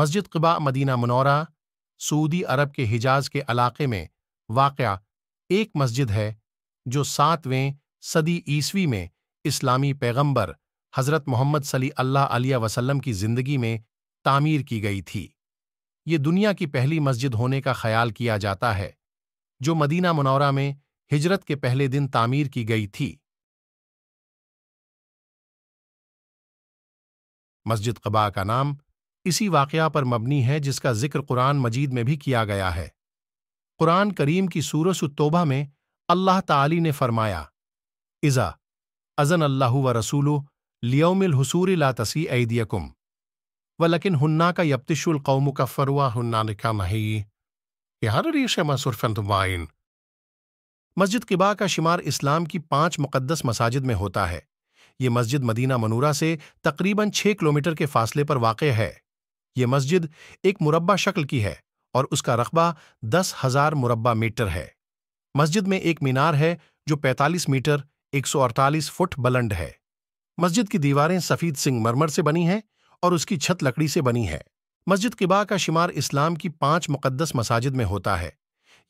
मस्जिद क़बा Medina मनौरा Saudi अरब के हिजाज के इलाके में वाक़ एक मस्जिद है जो सातवें सदी ईस्वी में इस्लामी पैगंबर हज़रत मोहम्मद सली अल्लाह अलिया वसल्लम की ज़िंदगी में तामीर की गई थी ये दुनिया की पहली मस्जिद होने का ख्याल किया जाता है जो मदीना मनौरा में हिजरत के पहले दिन तामीर की गई थी मस्जिद कबा का नाम इसी वाक़ पर मबनी है जिसका जिक्र कुरान मजीद में भी किया गया है कुरान करीम की सूरस तोबा में अल्लाह ताली ने फरमाया इज़ा अज़न अल्लाह व रसूलो लियोमिल हसूर ला तसी ऐदियकुम व लकिन हन्ना का यप्तिशुल कौम का फरुआ हन्ना का मही यार रेशमासुरफनतुमाइन मस्जिद किबा का शुमार इस्लाम की पांच मुकदस मसाजिद में होता है ये मस्जिद मदीना मनूरा से तकरीबन छः किलोमीटर के फासले पर वाक़ है ये मस्जिद एक मुरबा शक्ल की है और उसका रकबा दस हजार मुरबा मीटर है मस्जिद में एक मीनार है जो 45 मीटर 148 फुट बुलंद है मस्जिद की दीवारें सफ़ेद मरमर से बनी हैं और उसकी छत लकड़ी से बनी है मस्जिद किबा का शुमार इस्लाम की पांच मुकदस मसाजिद में होता है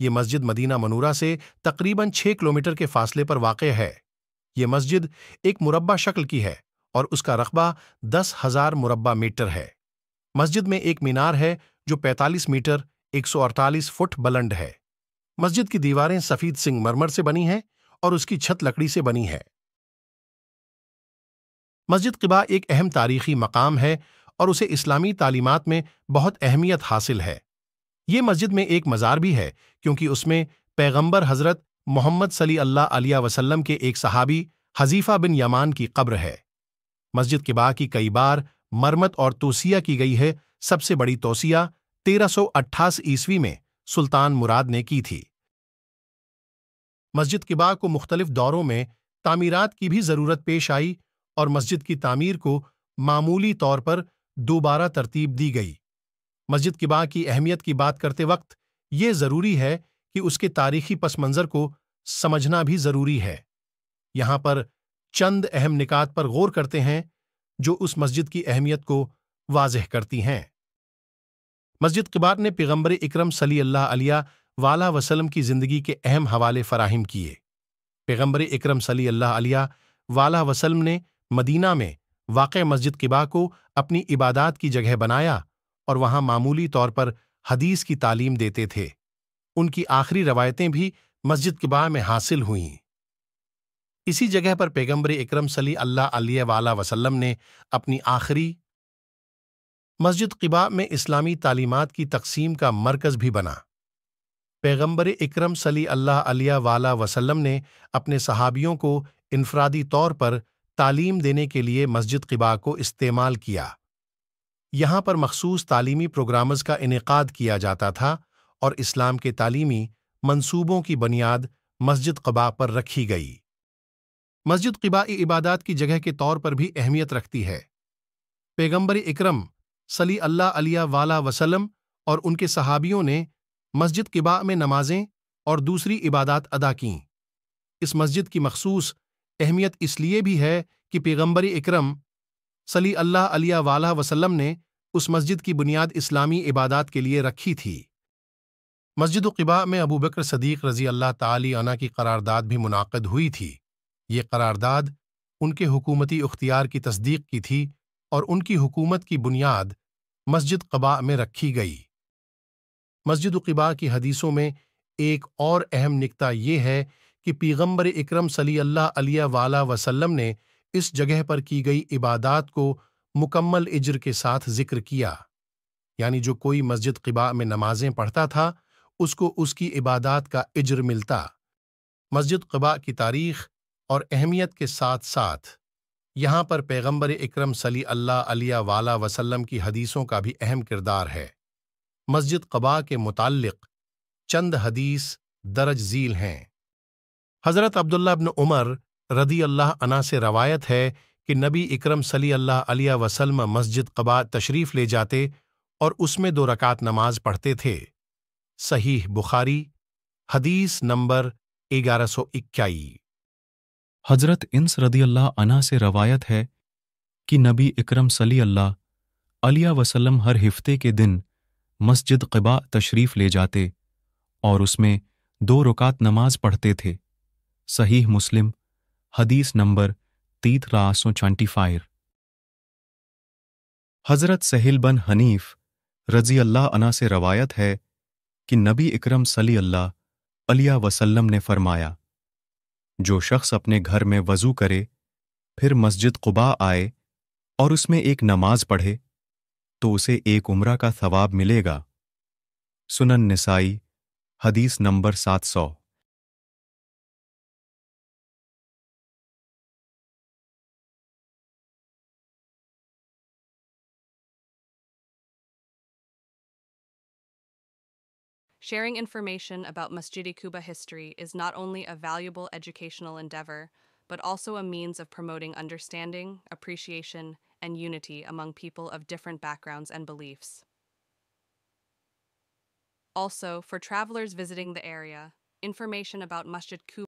ये मस्जिद मदीना मनूरा से तकरीबन छः किलोमीटर के फासले पर वाक़ है ये मस्जिद एक मुरबा शक्ल की है और उसका रकबा दस हजार मुरबा मीटर है मस्जिद में एक मीनार है जो 45 मीटर 148 फुट बुलंद है मस्जिद की दीवारें सफेद मरमर से बनी हैं और उसकी छत लकड़ी से बनी है मस्जिद किबा एक अहम तारीखी मकाम है और उसे इस्लामी तालीमत में बहुत अहमियत हासिल है ये मस्जिद में एक मज़ार भी है क्योंकि उसमें पैगंबर हज़रत मोहम्मद सली अल्लाह वसल्लम के एक सहाबी हजीफ़ा बिन यमान की कब्र है मस्जिद किबा की कई बार मरमत और तोसिया की गई है सबसे बड़ी तोसिया 1328 ईस्वी में सुल्तान मुराद ने की थी मस्जिद किबा को मुख्तलिफ दौरों में तामीरात की भी ज़रूरत पेश आई और मस्जिद की तामीर को मामूली तौर पर दोबारा तरतीब दी गई मस्जिद किबा की अहमियत की बात करते वक्त ये ज़रूरी है कि उसके तारीखी पस मंज़र को समझना भी ज़रूरी है यहां पर चंद अहम निकात पर गौर करते हैं जो उस मस्जिद की अहमियत को वाजह करती हैं मस्जिद किबार ने पैगम्बर इक्रम सली अल्लाह अलिया वाला वसलम की ज़िंदगी के अहम हवाले फ़राहम किए पैगम्बर इकरम सली अल्लाह अलिया वाला वसलम ने मदीना में वाक़ मस्जिद किबा को अपनी इबादत की जगह बनाया और वहाँ मामूली तौर पर हदीस की तालीम देते थे उनकी आखिरी रवायतें भी मस्जिद किबा में हासिल हुईं इसी जगह पर पैगंबर इक्रम सली अल्लाह वाला वसल्लम ने अपनी आखिरी मस्जिद किबा में इस्लामी तालीमत की तकसीम का मरकज़ भी बना पैगंबर इक्रम सली अल्लाह वाला वसल्लम ने अपने सहाबियों को इनफरादी तौर पर तालीम देने के लिए मस्जिद किबा को इस्तेमाल किया यहाँ पर मखसूस तालीमी प्रोग्राम्स का इनका किया जाता था और इस्लाम के तालीमी मनसूबों की बुनियाद मस्जिद कबा पर रखी गई मस्जिद किबाई इबादत की जगह के तौर पर भी अहमियत रखती है पैगम्बर इक्रम सली अल्लाह अलिया वाला वसलम और उनके सहाबियों ने मस्जिद किबा में नमाजें और दूसरी इबादत अदा की इस मस्जिद की मखसूस अहमियत इसलिए भी है कि पैगम्बर इक्रम सली अल्लाह अलिया वाला वसलम ने उस मस्जिद की बुनियाद इस्लामी इबादत के लिए रखी थी मस्जिद क़िबा में अबू बकर सदीक़ रज़ी अल्लाह तना की करारदाद भी मुनद हुई थी ये करारदाद उनके हुकूमती उख्तियार की तस्दीक की थी और उनकी हुकूमत की बुनियाद मस्जिद कबा में रखी गई मस्जिद कबा की हदीसों में एक और अहम निकता यह है कि पीगम्बर इक्रम सली वाला वसल्लम ने इस जगह पर की गई इबादत को मुकम्मल इज्र के साथ जिक्र किया यानी जो कोई मस्जिद कबा में नमाजें पढ़ता था उसको उसकी इबादत का इज्र मिलता मस्जिद कबा की तारीख और अहमियत के साथ साथ यहाँ पर पैगंबर इकरम सली अल्लाह अलिया वाला वसल्लम की हदीसों का भी अहम किरदार है मस्जिद कबा के मुतालिक चंद हदीस दरज झील हैं हज़रत अब्दुल्ला अबन उमर रदी अल्लाह अना से रवायत है कि नबी इकरम सली अल्लाह अलिया वसलम मस्जिद कबा तशरीफ़ ले जाते और उसमें दो रकात नमाज पढ़ते थे सही बुखारी हदीस नंबर ग्यारह सौ इक्याई हज़रत इंस रदी अल्लाह अना से रवायत है कि नबी इकरम सली अल्लाह अलिया वसलम हर हफ्ते के दिन मस्जिद क़बा तशरीफ़ ले जाते और उसमें दो रुकात नमाज पढ़ते थे सही मुस्लिम हदीस नंबर तीत रासो चांटी फायर हज़रत सहेल बन हनीफ रजी अल्लाह अना से रवायत है कि नबी इकरम सली अल्लाह अलिया वसल्लम ने फरमाया जो शख्स अपने घर में वज़ू करे फिर मस्जिद कुबा आए और उसमें एक नमाज पढ़े तो उसे एक उम्र का थवाब मिलेगा सुनन निसाई हदीस नंबर सात सौ Sharing information about Masjidi Kuba history is not only a valuable educational endeavor, but also a means of promoting understanding, appreciation, and unity among people of different backgrounds and beliefs. Also, for travelers visiting the area, information about Masjid Kuba